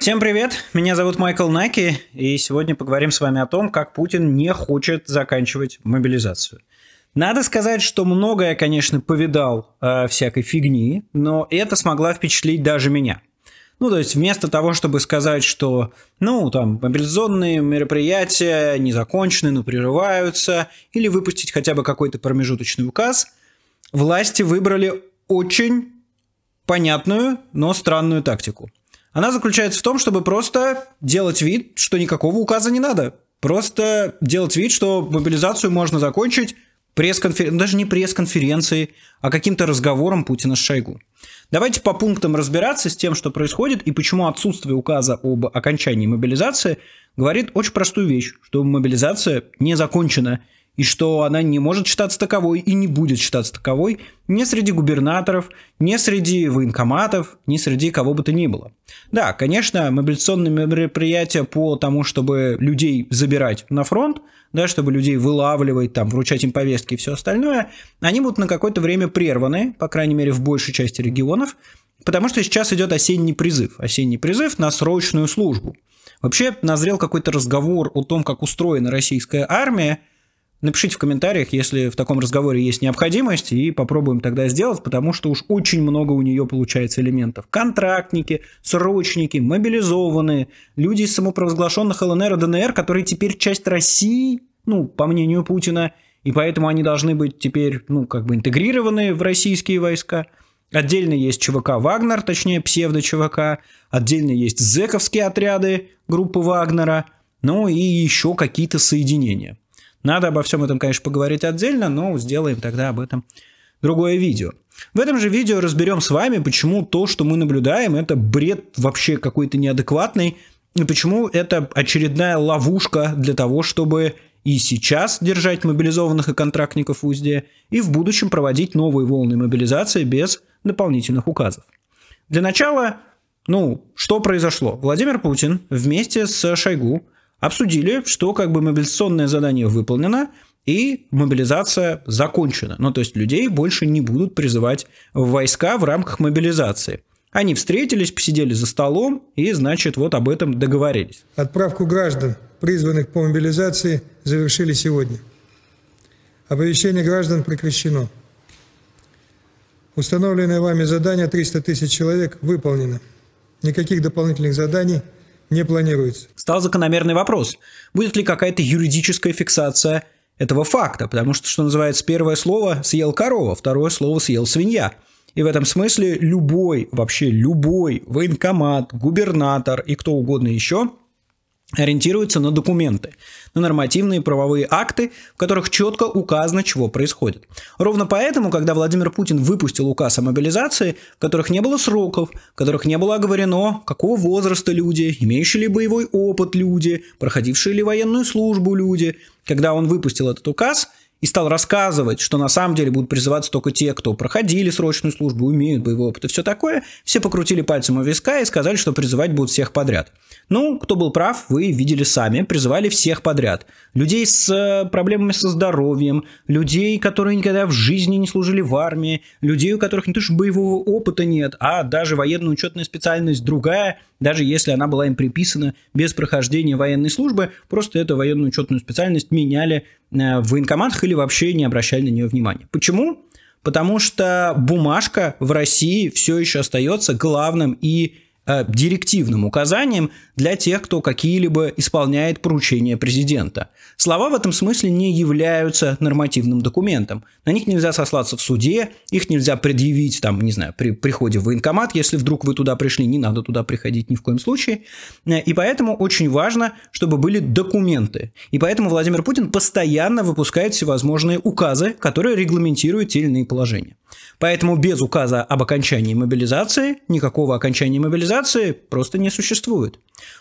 Всем привет, меня зовут Майкл Наки, и сегодня поговорим с вами о том, как Путин не хочет заканчивать мобилизацию. Надо сказать, что многое, конечно, повидал э, всякой фигни, но это смогла впечатлить даже меня. Ну, то есть вместо того, чтобы сказать, что, ну, там, мобилизационные мероприятия не закончены, но прерываются, или выпустить хотя бы какой-то промежуточный указ, власти выбрали очень понятную, но странную тактику. Она заключается в том, чтобы просто делать вид, что никакого указа не надо. Просто делать вид, что мобилизацию можно закончить пресс конферен ну, даже не пресс конференцией а каким-то разговором Путина с Шойгу. Давайте по пунктам разбираться с тем, что происходит и почему отсутствие указа об окончании мобилизации говорит очень простую вещь, что мобилизация не закончена и что она не может считаться таковой и не будет считаться таковой ни среди губернаторов, ни среди военкоматов, ни среди кого бы то ни было. Да, конечно, мобилизационные мероприятия по тому, чтобы людей забирать на фронт, да, чтобы людей вылавливать, там, вручать им повестки и все остальное, они будут на какое-то время прерваны, по крайней мере, в большей части регионов, потому что сейчас идет осенний призыв. Осенний призыв на срочную службу. Вообще назрел какой-то разговор о том, как устроена российская армия, Напишите в комментариях, если в таком разговоре есть необходимость, и попробуем тогда сделать, потому что уж очень много у нее получается элементов. Контрактники, срочники, мобилизованные, люди из самопровозглашенных ЛНР и ДНР, которые теперь часть России, ну, по мнению Путина, и поэтому они должны быть теперь, ну, как бы интегрированы в российские войска. Отдельно есть ЧВК «Вагнер», точнее псевдо-ЧВК, отдельно есть Зековские отряды группы «Вагнера», ну и еще какие-то соединения. Надо обо всем этом, конечно, поговорить отдельно, но сделаем тогда об этом другое видео. В этом же видео разберем с вами, почему то, что мы наблюдаем, это бред вообще какой-то неадекватный, и почему это очередная ловушка для того, чтобы и сейчас держать мобилизованных и контрактников в узде, и в будущем проводить новые волны мобилизации без дополнительных указов. Для начала, ну, что произошло? Владимир Путин вместе с Шойгу – обсудили, что как бы мобилизационное задание выполнено, и мобилизация закончена. Ну, то есть людей больше не будут призывать в войска в рамках мобилизации. Они встретились, посидели за столом и, значит, вот об этом договорились. Отправку граждан, призванных по мобилизации, завершили сегодня. Оповещение граждан прекращено. Установленное вами задание 300 тысяч человек выполнено. Никаких дополнительных заданий – не планируется. Стал закономерный вопрос. Будет ли какая-то юридическая фиксация этого факта? Потому что, что называется, первое слово съел корова, второе слово съел свинья. И в этом смысле любой, вообще любой военкомат, губернатор и кто угодно еще – ориентируется на документы, на нормативные правовые акты, в которых четко указано, чего происходит. Ровно поэтому, когда Владимир Путин выпустил указ о мобилизации, в которых не было сроков, в которых не было оговорено, какого возраста люди, имеющие ли боевой опыт люди, проходившие ли военную службу люди, когда он выпустил этот указ – и стал рассказывать, что на самом деле будут призываться только те, кто проходили срочную службу, умеют боевой опыт и все такое, все покрутили пальцем у виска и сказали, что призывать будут всех подряд. Ну, кто был прав, вы видели сами, призывали всех подряд. Людей с э, проблемами со здоровьем, людей, которые никогда в жизни не служили в армии, людей, у которых не то что боевого опыта нет, а даже военно-учетная специальность другая, даже если она была им приписана без прохождения военной службы, просто эту военную учетную специальность меняли Э, в военкоматах или вообще не обращали на нее внимания. Почему? Потому что бумажка в России все еще остается главным и Э, директивным указанием для тех, кто какие-либо исполняет поручения президента. Слова в этом смысле не являются нормативным документом. На них нельзя сослаться в суде, их нельзя предъявить, там, не знаю, при приходе в военкомат, если вдруг вы туда пришли, не надо туда приходить ни в коем случае. Э, и поэтому очень важно, чтобы были документы. И поэтому Владимир Путин постоянно выпускает всевозможные указы, которые регламентируют те или иные положения. Поэтому без указа об окончании мобилизации, никакого окончания мобилизации, мобилизации просто не существует.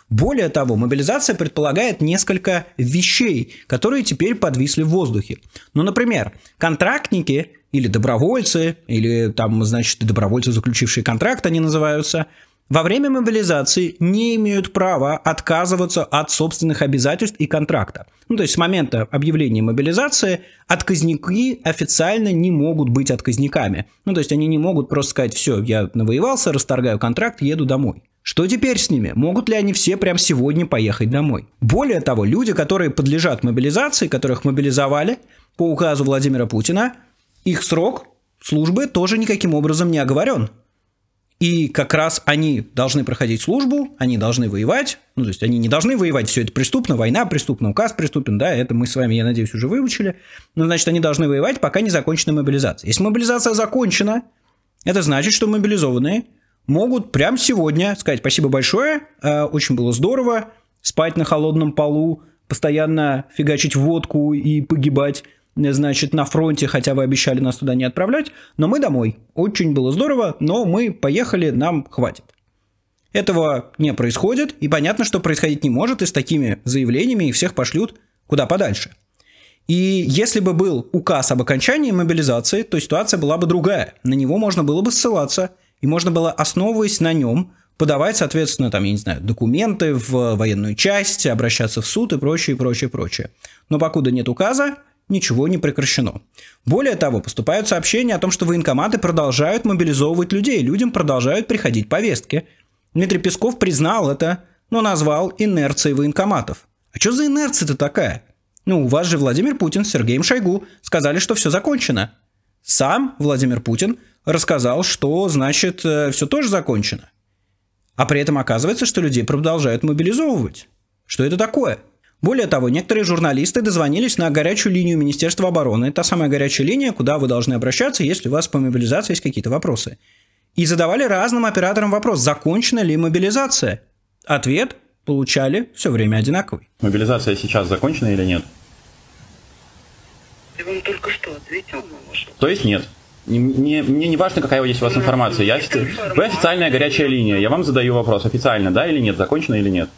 Более того, мобилизация предполагает несколько вещей, которые теперь подвисли в воздухе. Ну, например, контрактники или добровольцы, или там, значит, добровольцы, заключившие контракт, они называются, во время мобилизации не имеют права отказываться от собственных обязательств и контракта. Ну, то есть с момента объявления мобилизации отказники официально не могут быть отказниками. Ну, то есть они не могут просто сказать, все, я навоевался, расторгаю контракт, еду домой. Что теперь с ними? Могут ли они все прямо сегодня поехать домой? Более того, люди, которые подлежат мобилизации, которых мобилизовали по указу Владимира Путина, их срок службы тоже никаким образом не оговорен. И как раз они должны проходить службу, они должны воевать, ну, то есть они не должны воевать, все это преступно, война преступна, указ преступен, да, это мы с вами, я надеюсь, уже выучили. Но ну, значит, они должны воевать, пока не закончена мобилизация. Если мобилизация закончена, это значит, что мобилизованные могут прямо сегодня сказать спасибо большое, э, очень было здорово, спать на холодном полу, постоянно фигачить водку и погибать, значит, на фронте, хотя вы обещали нас туда не отправлять, но мы домой. Очень было здорово, но мы поехали, нам хватит. Этого не происходит, и понятно, что происходить не может, и с такими заявлениями их всех пошлют куда подальше. И если бы был указ об окончании мобилизации, то ситуация была бы другая. На него можно было бы ссылаться, и можно было, основываясь на нем, подавать, соответственно, там, я не знаю, документы в военную часть, обращаться в суд и прочее, прочее, прочее. Но покуда нет указа, ничего не прекращено. Более того, поступают сообщения о том, что военкоматы продолжают мобилизовывать людей, людям продолжают приходить повестки. Дмитрий Песков признал это, но назвал инерцией военкоматов. А что за инерция-то такая? Ну, у вас же Владимир Путин с Сергеем Шойгу сказали, что все закончено. Сам Владимир Путин рассказал, что, значит, э, все тоже закончено. А при этом оказывается, что людей продолжают мобилизовывать. Что это такое? Более того, некоторые журналисты дозвонились на горячую линию Министерства обороны, та самая горячая линия, куда вы должны обращаться, если у вас по мобилизации есть какие-то вопросы. И задавали разным операторам вопрос, закончена ли мобилизация. Ответ получали все время одинаковый. Мобилизация сейчас закончена или нет? Я вам только что ответил на ваш То есть нет? Мне, мне не важно, какая есть у вас ну, информация. Я офици... Вы официальная горячая линия. Я вам задаю вопрос, официально, да или нет, закончена или нет?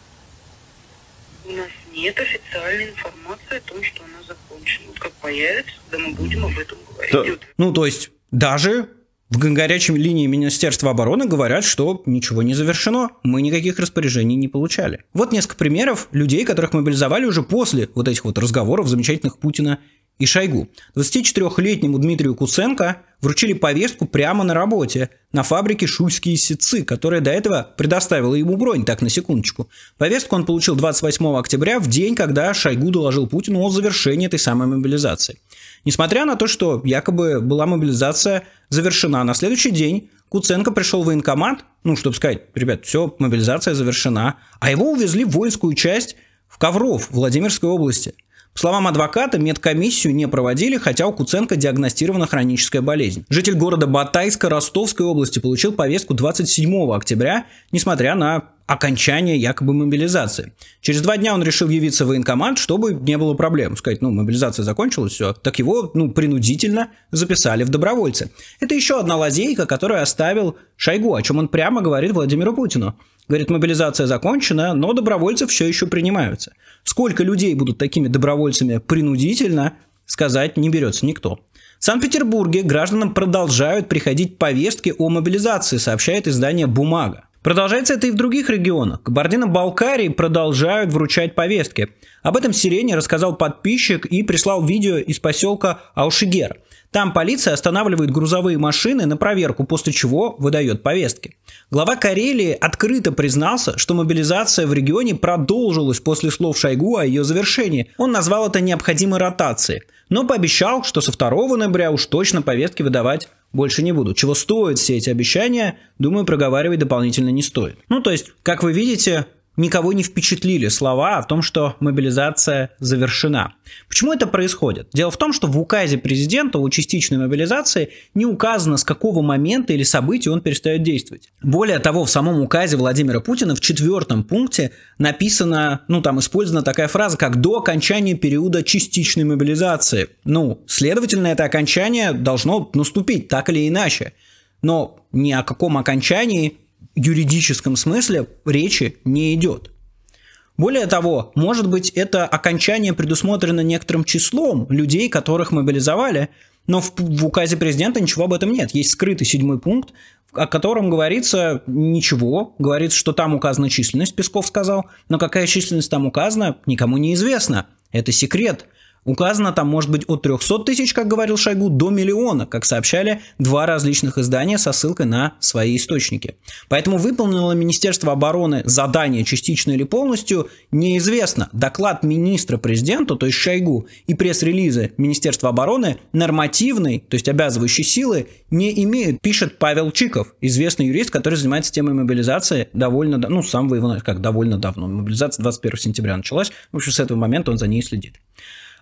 У нас нет официальной информации о том, что она закончена. Вот как появится, да мы будем об этом говорить. То, ну, то есть, даже в горячей линии Министерства обороны говорят, что ничего не завершено, мы никаких распоряжений не получали. Вот несколько примеров людей, которых мобилизовали уже после вот этих вот разговоров замечательных Путина и Шойгу. 24-летнему Дмитрию Куценко вручили повестку прямо на работе на фабрике «Шуйские сецы», которая до этого предоставила ему бронь, так на секундочку. Повестку он получил 28 октября, в день, когда Шойгу доложил Путину о завершении этой самой мобилизации. Несмотря на то, что якобы была мобилизация завершена, на следующий день Куценко пришел в военкомат, ну, чтобы сказать, ребят, все, мобилизация завершена, а его увезли в воинскую часть в Ковров Владимирской области – по словам адвоката, медкомиссию не проводили, хотя у Куценко диагностирована хроническая болезнь. Житель города Батайска Ростовской области получил повестку 27 октября, несмотря на окончание якобы мобилизации. Через два дня он решил явиться в военкомат, чтобы не было проблем. Сказать, ну, мобилизация закончилась, все. Так его, ну, принудительно записали в добровольцы. Это еще одна лазейка, которую оставил Шойгу, о чем он прямо говорит Владимиру Путину. Говорит, мобилизация закончена, но добровольцы все еще принимаются. Сколько людей будут такими добровольцами принудительно, сказать не берется никто. В Санкт-Петербурге гражданам продолжают приходить повестки о мобилизации, сообщает издание «Бумага». Продолжается это и в других регионах. Кабардино-Балкарии продолжают вручать повестки. Об этом Сирене рассказал подписчик и прислал видео из поселка Аушигер. Там полиция останавливает грузовые машины на проверку, после чего выдает повестки. Глава Карелии открыто признался, что мобилизация в регионе продолжилась после слов Шойгу о ее завершении. Он назвал это необходимой ротацией, но пообещал, что со 2 ноября уж точно повестки выдавать больше не буду. Чего стоят все эти обещания, думаю, проговаривать дополнительно не стоит. Ну, то есть, как вы видите, никого не впечатлили слова о том, что мобилизация завершена. Почему это происходит? Дело в том, что в указе президента о частичной мобилизации не указано, с какого момента или события он перестает действовать. Более того, в самом указе Владимира Путина в четвертом пункте написано, ну там использована такая фраза, как «до окончания периода частичной мобилизации». Ну, следовательно, это окончание должно наступить так или иначе. Но ни о каком окончании юридическом смысле речи не идет. Более того, может быть, это окончание предусмотрено некоторым числом людей, которых мобилизовали, но в, в указе президента ничего об этом нет. Есть скрытый седьмой пункт, о котором говорится ничего. Говорится, что там указана численность, Песков сказал, но какая численность там указана, никому не известно. Это секрет. Указано там может быть от 300 тысяч, как говорил Шойгу, до миллиона, как сообщали два различных издания со ссылкой на свои источники. Поэтому выполнило Министерство обороны задание частично или полностью, неизвестно. Доклад министра президенту, то есть Шойгу, и пресс-релизы Министерства обороны нормативной, то есть обязывающей силы, не имеют, пишет Павел Чиков, известный юрист, который занимается темой мобилизации довольно, ну, сам его, как довольно давно. Мобилизация 21 сентября началась, в общем, с этого момента он за ней следит.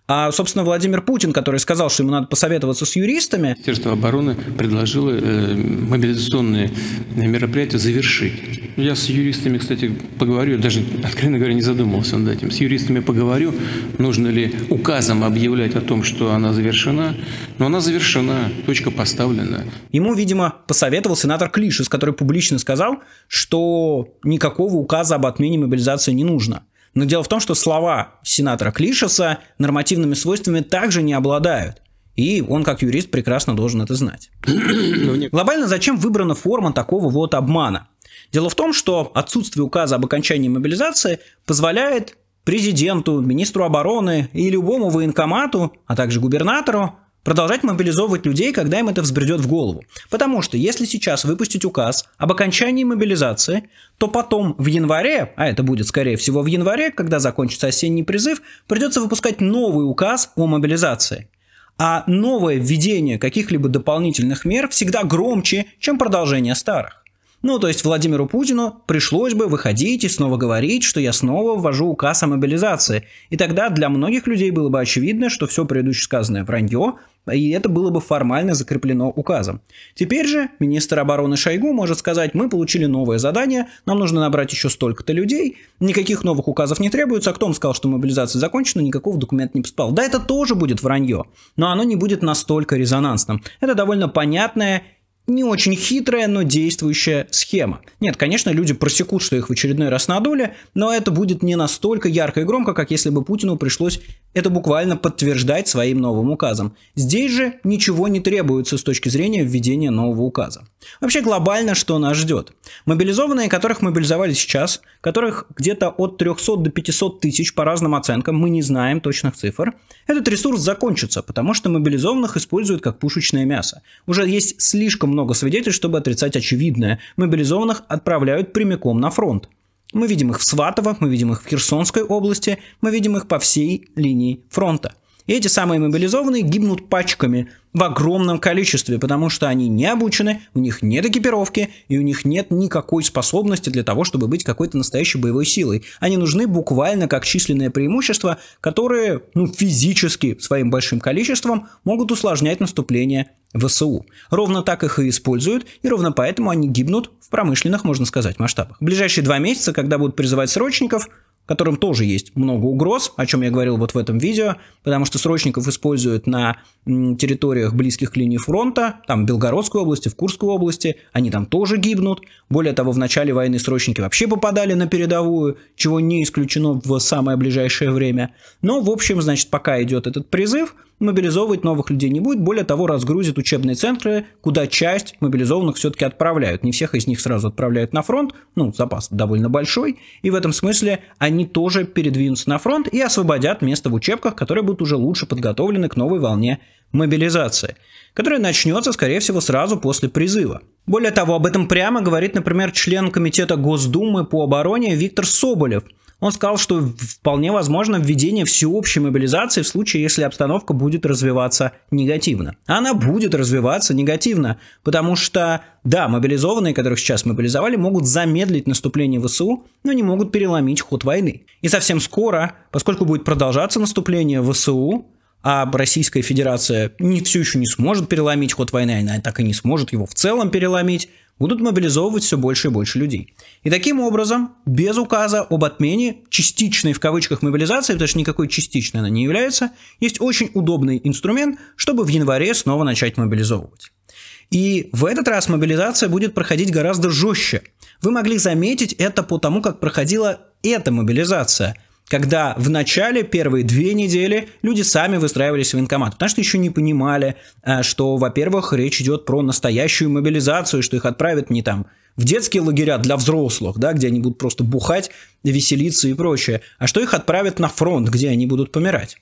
А, собственно, Владимир Путин, который сказал, что ему надо посоветоваться с юристами... Министерство обороны предложило э, мобилизационные мероприятия завершить. Я с юристами, кстати, поговорю, даже, откровенно говоря, не задумывался над этим. С юристами поговорю, нужно ли указом объявлять о том, что она завершена. Но она завершена, точка поставлена. Ему, видимо, посоветовал сенатор Клишес, который публично сказал, что никакого указа об отмене мобилизации не нужно. Но дело в том, что слова сенатора Клишеса нормативными свойствами также не обладают. И он, как юрист, прекрасно должен это знать. Ну, Глобально зачем выбрана форма такого вот обмана? Дело в том, что отсутствие указа об окончании мобилизации позволяет президенту, министру обороны и любому военкомату, а также губернатору продолжать мобилизовывать людей, когда им это взбредет в голову. Потому что если сейчас выпустить указ об окончании мобилизации, то потом в январе, а это будет скорее всего в январе, когда закончится осенний призыв, придется выпускать новый указ о мобилизации. А новое введение каких-либо дополнительных мер всегда громче, чем продолжение старых. Ну, то есть Владимиру Путину пришлось бы выходить и снова говорить, что я снова ввожу указ о мобилизации. И тогда для многих людей было бы очевидно, что все предыдущее сказанное вранье, и это было бы формально закреплено указом. Теперь же министр обороны Шойгу может сказать, мы получили новое задание, нам нужно набрать еще столько-то людей, никаких новых указов не требуется, а кто вам сказал, что мобилизация закончена, никакого документа не поступал. Да, это тоже будет вранье, но оно не будет настолько резонансным. Это довольно понятное не очень хитрая, но действующая схема. Нет, конечно, люди просекут, что их в очередной раз надули, но это будет не настолько ярко и громко, как если бы Путину пришлось это буквально подтверждать своим новым указом. Здесь же ничего не требуется с точки зрения введения нового указа. Вообще глобально что нас ждет? Мобилизованные, которых мобилизовали сейчас, которых где-то от 300 до 500 тысяч по разным оценкам, мы не знаем точных цифр, этот ресурс закончится, потому что мобилизованных используют как пушечное мясо. Уже есть слишком много свидетельств, чтобы отрицать очевидное. Мобилизованных отправляют прямиком на фронт. Мы видим их в Сватово, мы видим их в Херсонской области, мы видим их по всей линии фронта – и эти самые мобилизованные гибнут пачками в огромном количестве, потому что они не обучены, у них нет экипировки, и у них нет никакой способности для того, чтобы быть какой-то настоящей боевой силой. Они нужны буквально как численное преимущество, которые ну, физически своим большим количеством могут усложнять наступление ВСУ. Ровно так их и используют, и ровно поэтому они гибнут в промышленных, можно сказать, масштабах. В ближайшие два месяца, когда будут призывать срочников – которым тоже есть много угроз, о чем я говорил вот в этом видео, потому что срочников используют на территориях близких к линии фронта, там в Белгородской области, в Курской области, они там тоже гибнут. Более того, в начале войны срочники вообще попадали на передовую, чего не исключено в самое ближайшее время. Но, ну, в общем, значит, пока идет этот призыв – мобилизовывать новых людей не будет, более того, разгрузит учебные центры, куда часть мобилизованных все-таки отправляют. Не всех из них сразу отправляют на фронт, ну, запас довольно большой, и в этом смысле они тоже передвинутся на фронт и освободят место в учебках, которые будут уже лучше подготовлены к новой волне мобилизации, которая начнется, скорее всего, сразу после призыва. Более того, об этом прямо говорит, например, член Комитета Госдумы по обороне Виктор Соболев – он сказал, что вполне возможно введение всеобщей мобилизации в случае, если обстановка будет развиваться негативно. Она будет развиваться негативно, потому что, да, мобилизованные, которых сейчас мобилизовали, могут замедлить наступление ВСУ, но не могут переломить ход войны. И совсем скоро, поскольку будет продолжаться наступление ВСУ, а Российская Федерация не, все еще не сможет переломить ход войны, она так и не сможет его в целом переломить, будут мобилизовывать все больше и больше людей. И таким образом, без указа об отмене частичной в кавычках мобилизации, потому что никакой частичной она не является, есть очень удобный инструмент, чтобы в январе снова начать мобилизовывать. И в этот раз мобилизация будет проходить гораздо жестче. Вы могли заметить это по тому, как проходила эта мобилизация – когда в начале, первые две недели, люди сами выстраивались в военкомат, потому что еще не понимали, э, что, во-первых, речь идет про настоящую мобилизацию, что их отправят не там в детские лагеря для взрослых, да, где они будут просто бухать, веселиться и прочее, а что их отправят на фронт, где они будут помирать.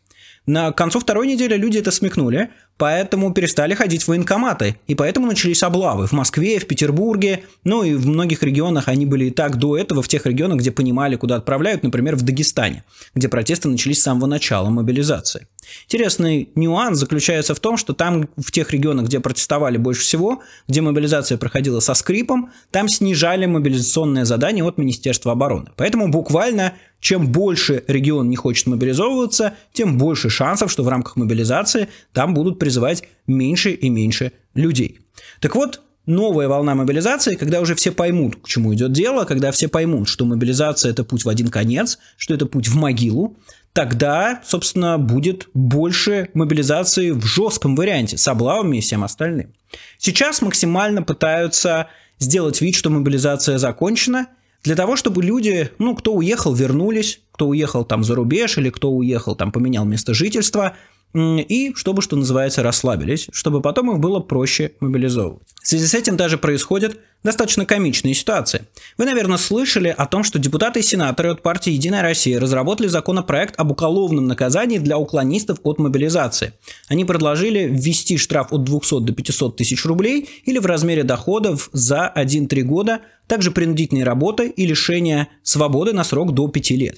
На концу второй недели люди это смекнули, поэтому перестали ходить в военкоматы, и поэтому начались облавы в Москве, в Петербурге, ну и в многих регионах они были и так до этого, в тех регионах, где понимали, куда отправляют, например, в Дагестане, где протесты начались с самого начала мобилизации. Интересный нюанс заключается в том, что там, в тех регионах, где протестовали больше всего, где мобилизация проходила со скрипом, там снижали мобилизационное задание от Министерства обороны. Поэтому буквально чем больше регион не хочет мобилизовываться, тем больше шансов, что в рамках мобилизации там будут призывать меньше и меньше людей. Так вот, новая волна мобилизации, когда уже все поймут, к чему идет дело, когда все поймут, что мобилизация – это путь в один конец, что это путь в могилу, тогда, собственно, будет больше мобилизации в жестком варианте, с облавами и всем остальным. Сейчас максимально пытаются сделать вид, что мобилизация закончена – для того, чтобы люди, ну, кто уехал, вернулись, кто уехал там за рубеж или кто уехал там поменял место жительства – и чтобы, что называется, расслабились, чтобы потом их было проще мобилизовывать. В связи с этим даже происходят достаточно комичные ситуации. Вы, наверное, слышали о том, что депутаты и сенаторы от партии «Единая Россия» разработали законопроект об уголовном наказании для уклонистов от мобилизации. Они предложили ввести штраф от 200 до 500 тысяч рублей или в размере доходов за 1-3 года, также принудительные работы и лишение свободы на срок до 5 лет.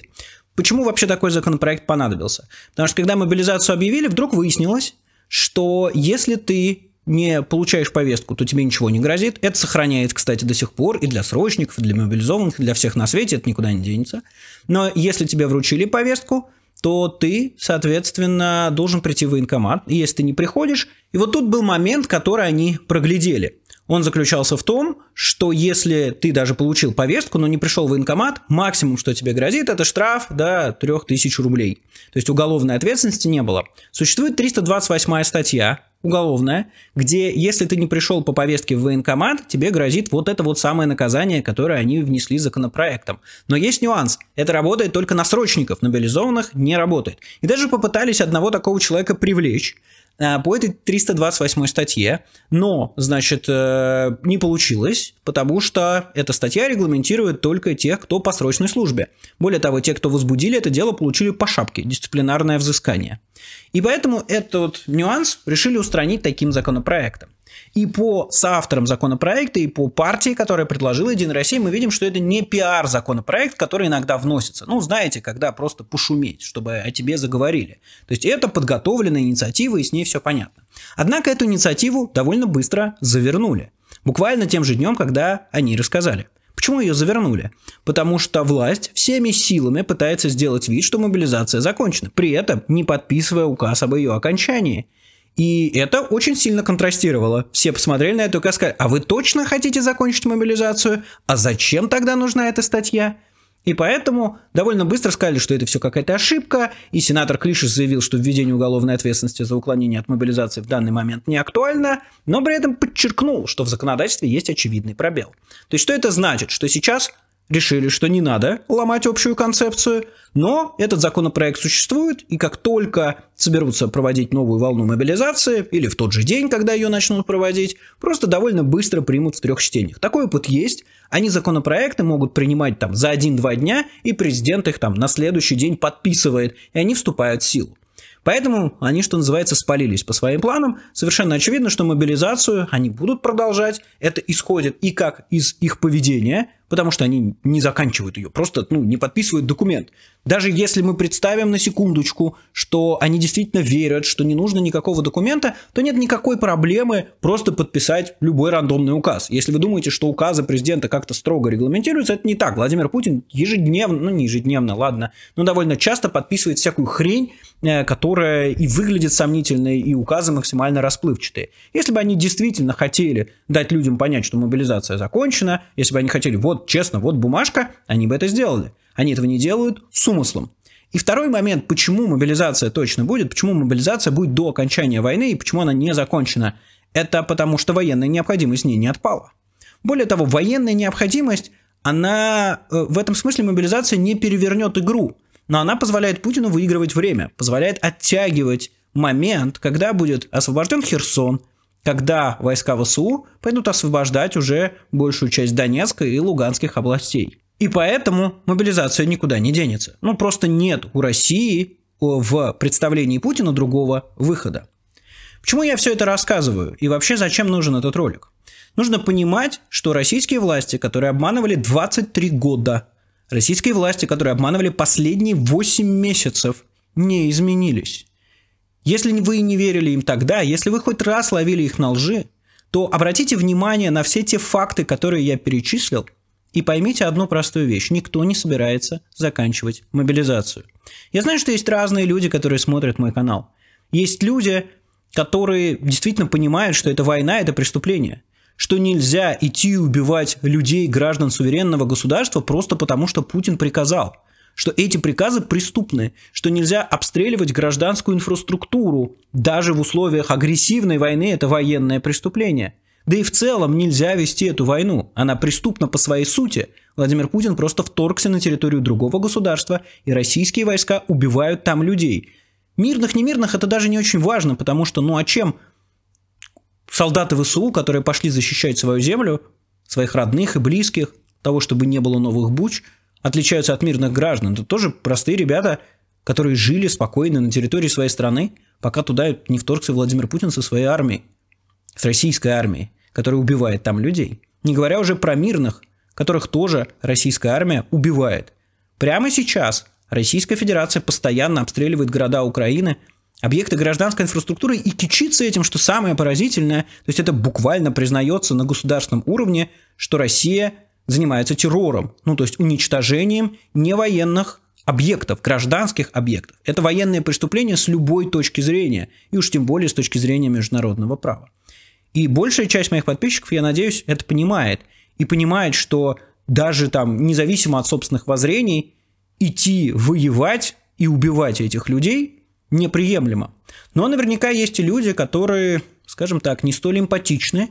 Почему вообще такой законопроект понадобился? Потому что когда мобилизацию объявили, вдруг выяснилось, что если ты не получаешь повестку, то тебе ничего не грозит. Это сохраняет, кстати, до сих пор и для срочников, и для мобилизованных, и для всех на свете, это никуда не денется. Но если тебе вручили повестку, то ты, соответственно, должен прийти в военкомат, если ты не приходишь. И вот тут был момент, который они проглядели. Он заключался в том, что если ты даже получил повестку, но не пришел в военкомат, максимум, что тебе грозит, это штраф до да, 3000 рублей. То есть уголовной ответственности не было. Существует 328 статья уголовная, где если ты не пришел по повестке в военкомат, тебе грозит вот это вот самое наказание, которое они внесли законопроектом. Но есть нюанс. Это работает только на срочников, мобилизованных не работает. И даже попытались одного такого человека привлечь. Э, по этой 328 статье, но, значит, э, не получилось, потому что эта статья регламентирует только тех, кто по срочной службе. Более того, те, кто возбудили это дело, получили по шапке, дисциплинарное взыскание. И поэтому этот нюанс решили устранить таким законопроектом. И по соавторам законопроекта, и по партии, которая предложила «Единая Россия», мы видим, что это не пиар-законопроект, который иногда вносится. Ну, знаете, когда просто пошуметь, чтобы о тебе заговорили. То есть это подготовленная инициатива, и с ней все понятно. Однако эту инициативу довольно быстро завернули. Буквально тем же днем, когда они рассказали. Почему ее завернули? Потому что власть всеми силами пытается сделать вид, что мобилизация закончена, при этом не подписывая указ об ее окончании. И это очень сильно контрастировало. Все посмотрели на эту и сказали, а вы точно хотите закончить мобилизацию? А зачем тогда нужна эта статья? И поэтому довольно быстро сказали, что это все какая-то ошибка, и сенатор Клишес заявил, что введение уголовной ответственности за уклонение от мобилизации в данный момент не актуально, но при этом подчеркнул, что в законодательстве есть очевидный пробел. То есть что это значит? Что сейчас решили, что не надо ломать общую концепцию, но этот законопроект существует, и как только соберутся проводить новую волну мобилизации, или в тот же день, когда ее начнут проводить, просто довольно быстро примут в трех чтениях. Такой опыт есть, они законопроекты могут принимать там за один-два дня, и президент их там на следующий день подписывает, и они вступают в силу. Поэтому они, что называется, спалились по своим планам. Совершенно очевидно, что мобилизацию они будут продолжать. Это исходит и как из их поведения, потому что они не заканчивают ее, просто ну, не подписывают документ. Даже если мы представим на секундочку, что они действительно верят, что не нужно никакого документа, то нет никакой проблемы просто подписать любой рандомный указ. Если вы думаете, что указы президента как-то строго регламентируются, это не так. Владимир Путин ежедневно, ну не ежедневно, ладно, но довольно часто подписывает всякую хрень, э, которая и выглядит сомнительной, и указы максимально расплывчатые. Если бы они действительно хотели дать людям понять, что мобилизация закончена, если бы они хотели, вот вот честно, вот бумажка, они бы это сделали. Они этого не делают с умыслом. И второй момент, почему мобилизация точно будет, почему мобилизация будет до окончания войны и почему она не закончена, это потому что военная необходимость не, не отпала. Более того, военная необходимость, она э, в этом смысле мобилизация не перевернет игру, но она позволяет Путину выигрывать время, позволяет оттягивать момент, когда будет освобожден Херсон, Тогда войска ВСУ пойдут освобождать уже большую часть Донецкой и Луганских областей. И поэтому мобилизация никуда не денется. Ну, просто нет у России в представлении Путина другого выхода. Почему я все это рассказываю? И вообще, зачем нужен этот ролик? Нужно понимать, что российские власти, которые обманывали 23 года, российские власти, которые обманывали последние 8 месяцев, не изменились. Если вы не верили им тогда, если вы хоть раз ловили их на лжи, то обратите внимание на все те факты, которые я перечислил, и поймите одну простую вещь. Никто не собирается заканчивать мобилизацию. Я знаю, что есть разные люди, которые смотрят мой канал. Есть люди, которые действительно понимают, что это война, это преступление. Что нельзя идти убивать людей, граждан суверенного государства, просто потому что Путин приказал – что эти приказы преступны, что нельзя обстреливать гражданскую инфраструктуру. Даже в условиях агрессивной войны это военное преступление. Да и в целом нельзя вести эту войну. Она преступна по своей сути. Владимир Путин просто вторгся на территорию другого государства, и российские войска убивают там людей. Мирных, немирных это даже не очень важно, потому что ну а чем солдаты ВСУ, которые пошли защищать свою землю, своих родных и близких, того, чтобы не было новых буч – отличаются от мирных граждан. Это тоже простые ребята, которые жили спокойно на территории своей страны, пока туда не вторгся Владимир Путин со своей армией, с российской армией, которая убивает там людей. Не говоря уже про мирных, которых тоже российская армия убивает. Прямо сейчас Российская Федерация постоянно обстреливает города Украины, объекты гражданской инфраструктуры и кичится этим, что самое поразительное, то есть это буквально признается на государственном уровне, что Россия занимается террором, ну то есть уничтожением невоенных объектов, гражданских объектов. Это военное преступление с любой точки зрения, и уж тем более с точки зрения международного права. И большая часть моих подписчиков, я надеюсь, это понимает. И понимает, что даже там, независимо от собственных воззрений, идти воевать и убивать этих людей неприемлемо. Но наверняка есть и люди, которые, скажем так, не столь эмпатичны,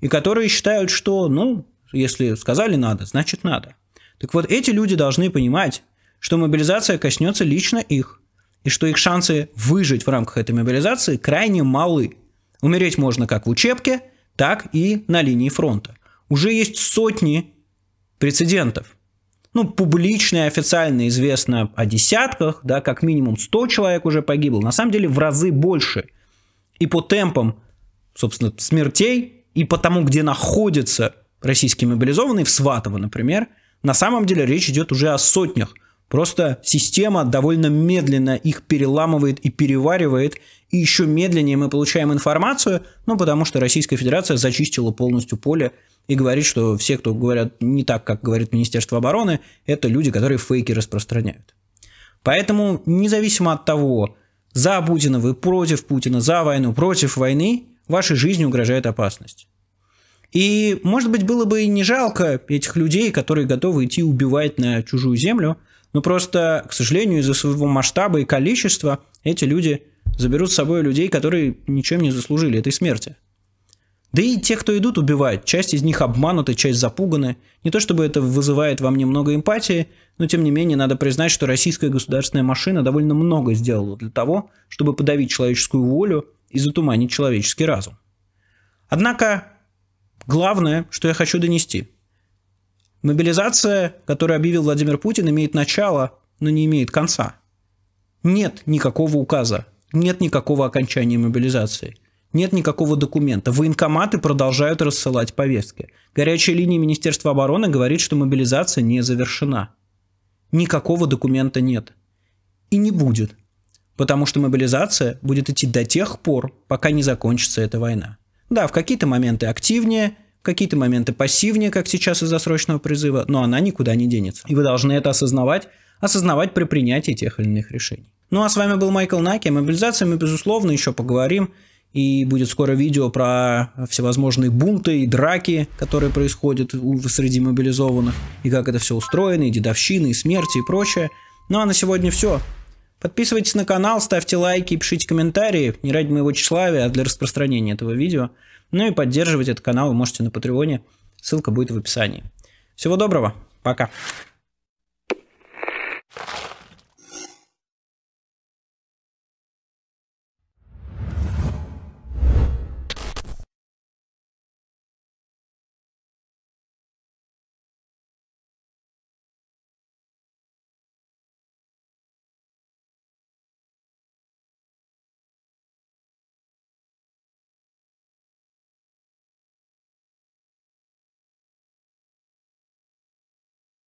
и которые считают, что, ну, если сказали надо, значит надо. Так вот, эти люди должны понимать, что мобилизация коснется лично их, и что их шансы выжить в рамках этой мобилизации крайне малы. Умереть можно как в учебке, так и на линии фронта. Уже есть сотни прецедентов. Ну, публично и официально известно о десятках, да, как минимум 100 человек уже погибло. На самом деле в разы больше. И по темпам, собственно, смертей, и по тому, где находится российские мобилизованные, в Сватово, например, на самом деле речь идет уже о сотнях. Просто система довольно медленно их переламывает и переваривает, и еще медленнее мы получаем информацию, ну, потому что Российская Федерация зачистила полностью поле и говорит, что все, кто говорят не так, как говорит Министерство обороны, это люди, которые фейки распространяют. Поэтому, независимо от того, за Путина вы против Путина, за войну, против войны, вашей жизни угрожает опасность. И, может быть, было бы и не жалко этих людей, которые готовы идти убивать на чужую землю, но просто, к сожалению, из-за своего масштаба и количества эти люди заберут с собой людей, которые ничем не заслужили этой смерти. Да и те, кто идут убивать, часть из них обмануты, часть запуганы. Не то чтобы это вызывает вам немного эмпатии, но тем не менее надо признать, что российская государственная машина довольно много сделала для того, чтобы подавить человеческую волю и затуманить человеческий разум. Однако Главное, что я хочу донести. Мобилизация, которую объявил Владимир Путин, имеет начало, но не имеет конца. Нет никакого указа, нет никакого окончания мобилизации, нет никакого документа. Военкоматы продолжают рассылать повестки. Горячая линия Министерства обороны говорит, что мобилизация не завершена. Никакого документа нет. И не будет. Потому что мобилизация будет идти до тех пор, пока не закончится эта война. Да, в какие-то моменты активнее, в какие-то моменты пассивнее, как сейчас из-за срочного призыва, но она никуда не денется. И вы должны это осознавать, осознавать при принятии тех или иных решений. Ну а с вами был Майкл Наки. О мобилизации мы, безусловно, еще поговорим. И будет скоро видео про всевозможные бунты и драки, которые происходят среди мобилизованных, и как это все устроено, и дедовщины, и смерти, и прочее. Ну а на сегодня все. Подписывайтесь на канал, ставьте лайки, пишите комментарии, не ради моего тщеславия, а для распространения этого видео. Ну и поддерживать этот канал вы можете на Патреоне, ссылка будет в описании. Всего доброго, пока. you